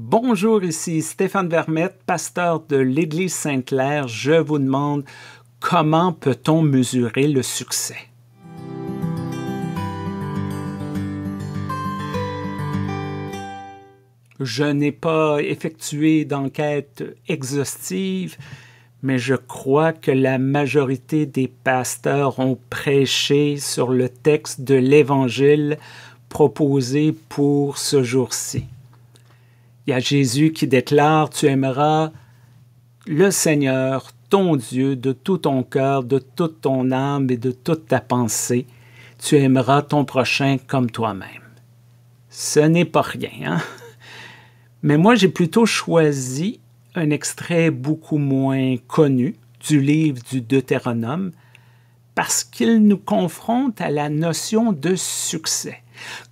Bonjour, ici Stéphane Vermette, pasteur de l'Église Sainte-Claire. Je vous demande comment peut-on mesurer le succès? Je n'ai pas effectué d'enquête exhaustive, mais je crois que la majorité des pasteurs ont prêché sur le texte de l'Évangile proposé pour ce jour-ci. Il y a Jésus qui déclare, tu aimeras le Seigneur, ton Dieu, de tout ton cœur, de toute ton âme et de toute ta pensée. Tu aimeras ton prochain comme toi-même. Ce n'est pas rien. Hein? Mais moi, j'ai plutôt choisi un extrait beaucoup moins connu du livre du Deutéronome parce qu'il nous confronte à la notion de succès.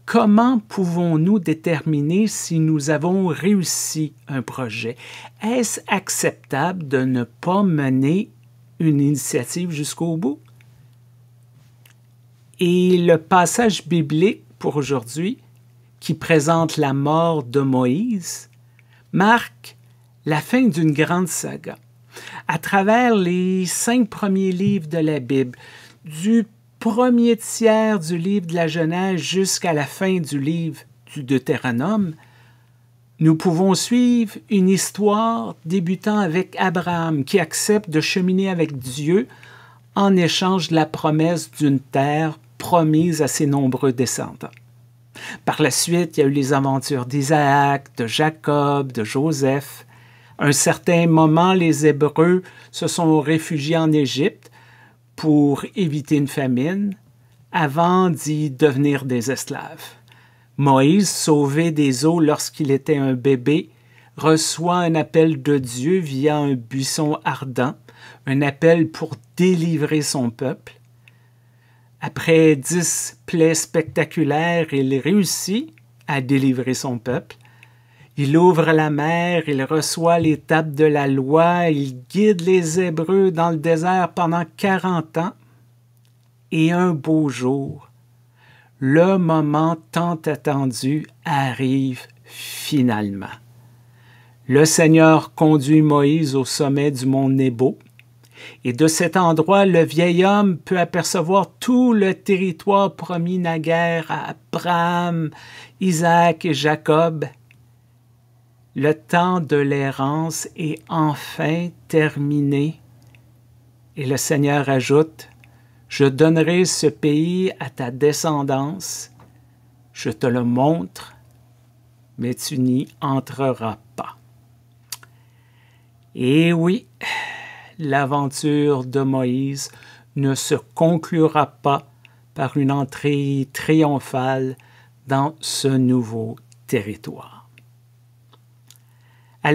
Comment pouvons-nous déterminer si nous avons réussi un projet? Est-ce acceptable de ne pas mener une initiative jusqu'au bout? Et le passage biblique pour aujourd'hui, qui présente la mort de Moïse, marque la fin d'une grande saga. À travers les cinq premiers livres de la Bible, du premier tiers du livre de la Genèse jusqu'à la fin du livre du Deutéronome, nous pouvons suivre une histoire débutant avec Abraham qui accepte de cheminer avec Dieu en échange de la promesse d'une terre promise à ses nombreux descendants. Par la suite, il y a eu les aventures d'Isaac, de Jacob, de Joseph. À un certain moment, les Hébreux se sont réfugiés en Égypte pour éviter une famine avant d'y devenir des esclaves. Moïse, sauvé des eaux lorsqu'il était un bébé, reçoit un appel de Dieu via un buisson ardent, un appel pour délivrer son peuple. Après dix plaies spectaculaires, il réussit à délivrer son peuple. Il ouvre la mer, il reçoit les tables de la loi, il guide les Hébreux dans le désert pendant quarante ans. Et un beau jour, le moment tant attendu arrive finalement. Le Seigneur conduit Moïse au sommet du mont Nebo, et de cet endroit le vieil homme peut apercevoir tout le territoire promis naguère à Abraham, Isaac et Jacob, le temps de l'errance est enfin terminé. Et le Seigneur ajoute, Je donnerai ce pays à ta descendance, je te le montre, mais tu n'y entreras pas. Et oui, l'aventure de Moïse ne se conclura pas par une entrée triomphale dans ce nouveau territoire. À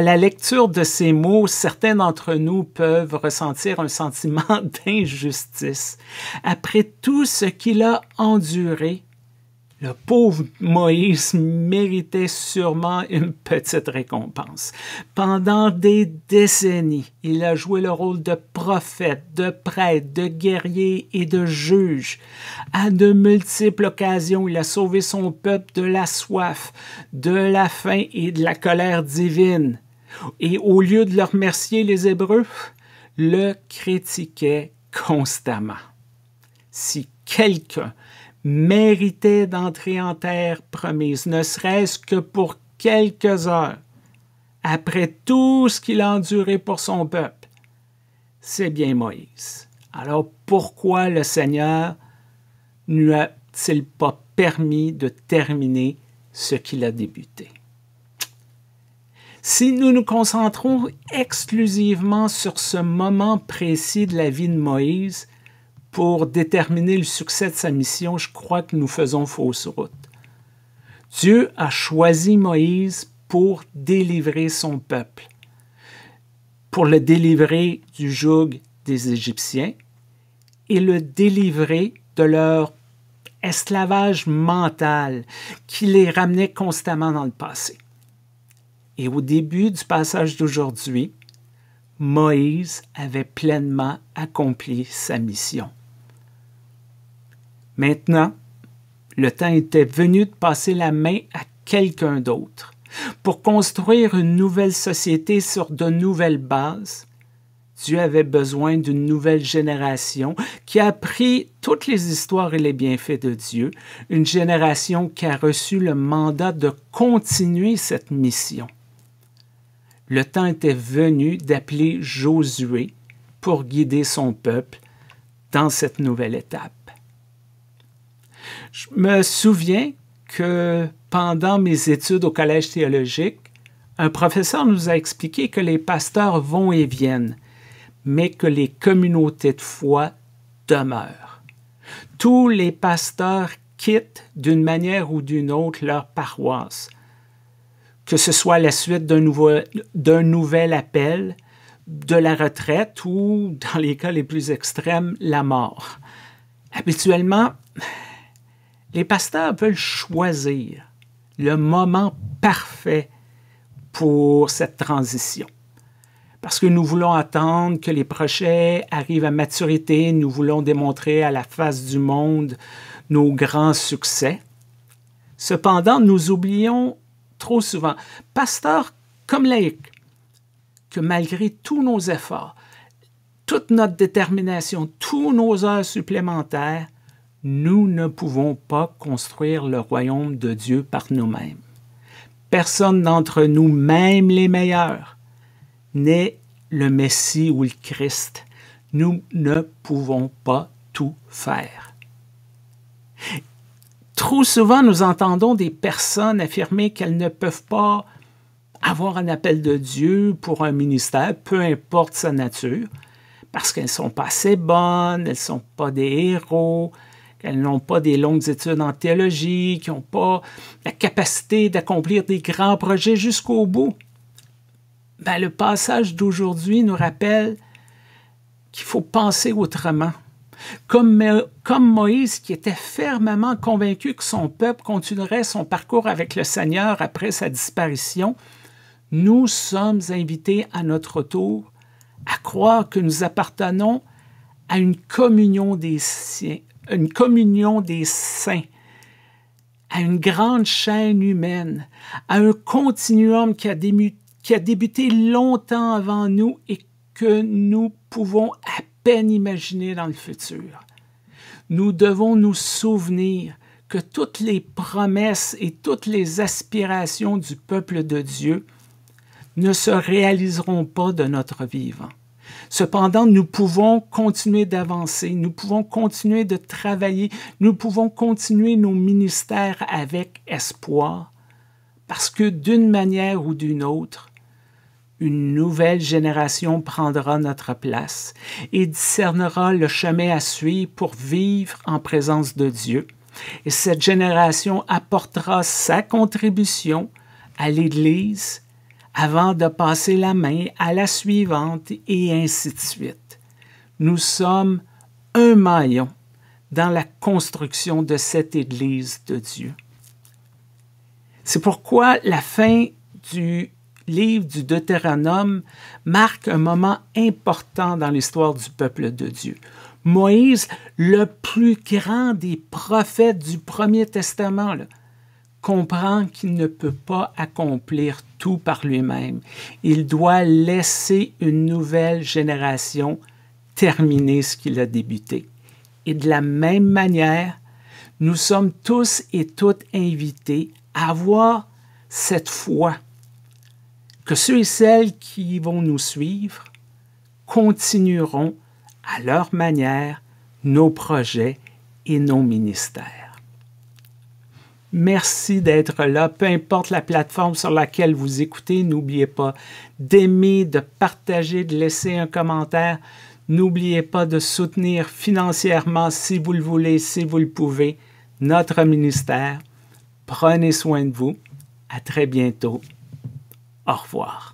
la, lecture de ces mots, certains d'entre nous peuvent ressentir un sentiment d'injustice. Après tout ce qu'il a enduré, le pauvre Moïse méritait sûrement une petite récompense. Pendant des décennies, il a joué le rôle de prophète, de prêtre, de guerrier et de juge. À de multiples occasions, il a sauvé son peuple de la soif, de la faim et de la colère divine. Et au lieu de le remercier, les Hébreux le critiquaient constamment. Si quelqu'un méritait d'entrer en terre promise, ne serait-ce que pour quelques heures, après tout ce qu'il a enduré pour son peuple. C'est bien Moïse. Alors pourquoi le Seigneur ne lui a-t-il pas permis de terminer ce qu'il a débuté? Si nous nous concentrons exclusivement sur ce moment précis de la vie de Moïse, pour déterminer le succès de sa mission, je crois que nous faisons fausse route. Dieu a choisi Moïse pour délivrer son peuple, pour le délivrer du joug des Égyptiens et le délivrer de leur esclavage mental qui les ramenait constamment dans le passé. Et au début du passage d'aujourd'hui, Moïse avait pleinement accompli sa mission. Maintenant, le temps était venu de passer la main à quelqu'un d'autre pour construire une nouvelle société sur de nouvelles bases. Dieu avait besoin d'une nouvelle génération qui a appris toutes les histoires et les bienfaits de Dieu, une génération qui a reçu le mandat de continuer cette mission. Le temps était venu d'appeler Josué pour guider son peuple dans cette nouvelle étape. Je me souviens que pendant mes études au collège théologique, un professeur nous a expliqué que les pasteurs vont et viennent, mais que les communautés de foi demeurent. Tous les pasteurs quittent d'une manière ou d'une autre leur paroisse, que ce soit la suite d'un, nouvel appel, de la retraite ou, dans les cas les plus extrêmes, la mort. Habituellement, les pasteurs veulent choisir le moment parfait pour cette transition. Parce que nous voulons attendre que les projets arrivent à maturité, nous voulons démontrer à la face du monde nos grands succès. Cependant, nous oublions trop souvent, pasteurs comme laïcs, que malgré tous nos efforts, toute notre détermination, tous nos heures supplémentaires, nous ne pouvons pas construire le royaume de Dieu par nous-mêmes. Personne d'entre nous, même les meilleurs, n'est le Messie ou le Christ. Nous ne pouvons pas tout faire. Trop souvent, nous entendons des personnes affirmer qu'elles ne peuvent pas avoir un appel de Dieu pour un ministère, peu importe sa nature, parce qu'elles ne sont pas assez bonnes, elles ne sont pas des héros, elles n'ont pas des longues études en théologie, qui n'ont pas la capacité d'accomplir des grands projets jusqu'au bout. Ben, le passage d'aujourd'hui nous rappelle qu'il faut penser autrement. Comme, comme, Moïse qui était fermement convaincu que son peuple continuerait son parcours avec le Seigneur après sa disparition, nous sommes invités à notre tour à croire que nous appartenons à une communion des siens, une communion des saints, à une grande chaîne humaine, à un continuum qui a, qui a débuté longtemps avant nous et que nous pouvons à peine imaginer dans le futur. Nous devons nous souvenir que toutes les promesses et toutes les aspirations du peuple de Dieu ne se réaliseront pas de notre vivant. Cependant, nous pouvons continuer d'avancer, nous pouvons continuer de travailler, nous pouvons continuer nos ministères avec espoir, parce que d'une manière ou d'une autre, une nouvelle génération prendra notre place et discernera le chemin à suivre pour vivre en présence de Dieu. Et cette génération apportera sa contribution à l'Église avant de passer la main à la suivante et ainsi de suite. Nous sommes un maillon dans la construction de cette Église de Dieu. C'est pourquoi la fin du livre du Deutéronome marque un moment important dans l'histoire du peuple de Dieu. Moïse, le plus grand des prophètes du Premier Testament, comprend qu'il ne peut pas accomplir tout par lui-même. Il doit laisser une nouvelle génération terminer ce qu'il a débuté. Et de la même manière, nous sommes tous et toutes invités à avoir cette foi que ceux et celles qui vont nous suivre continueront à leur manière nos projets et nos ministères. Merci d'être là, peu importe la plateforme sur laquelle vous écoutez, n'oubliez pas d'aimer, de partager, de laisser un commentaire. N'oubliez pas de soutenir financièrement, si vous le voulez, si vous le pouvez, notre ministère. Prenez soin de vous. À très bientôt. Au revoir.